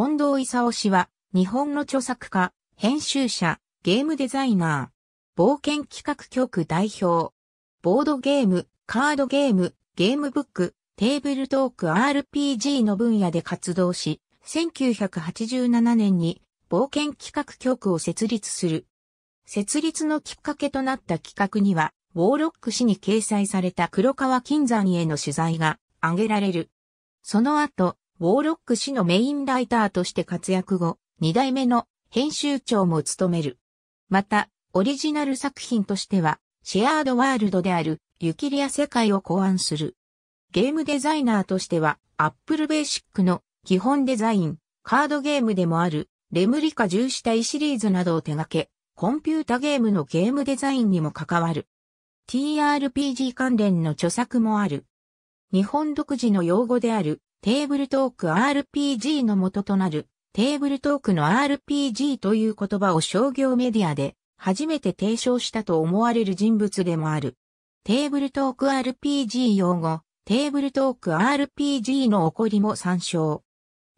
近藤勲氏は、日本の著作家、編集者、ゲームデザイナー、冒険企画局代表、ボードゲーム、カードゲーム、ゲームブック、テーブルトーク RPG の分野で活動し、1987年に冒険企画局を設立する。設立のきっかけとなった企画には、ウォーロック氏に掲載された黒川金山への取材が挙げられる。その後、ウォーロック氏のメインライターとして活躍後、二代目の編集長も務める。また、オリジナル作品としては、シェアードワールドである、ユキリア世界を考案する。ゲームデザイナーとしては、Apple Basic の基本デザイン、カードゲームでもある、レムリカ重視体シリーズなどを手掛け、コンピュータゲームのゲームデザインにも関わる。TRPG 関連の著作もある。日本独自の用語であるテーブルトーク RPG の元となる、テーブルトークの RPG という言葉を商業メディアで初めて提唱したと思われる人物でもある。テーブルトーク RPG 用語、テーブルトーク RPG の起こりも参照。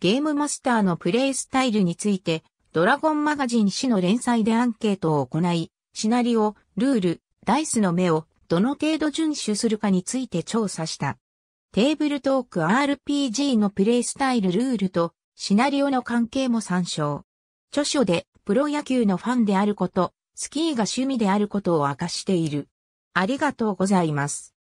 ゲームマスターのプレイスタイルについて、ドラゴンマガジン氏の連載でアンケートを行い、シナリオ、ルール、ダイスの目をどの程度遵守するかについて調査した。テーブルトーク RPG のプレイスタイルルールとシナリオの関係も参照。著書でプロ野球のファンであること、スキーが趣味であることを明かしている。ありがとうございます。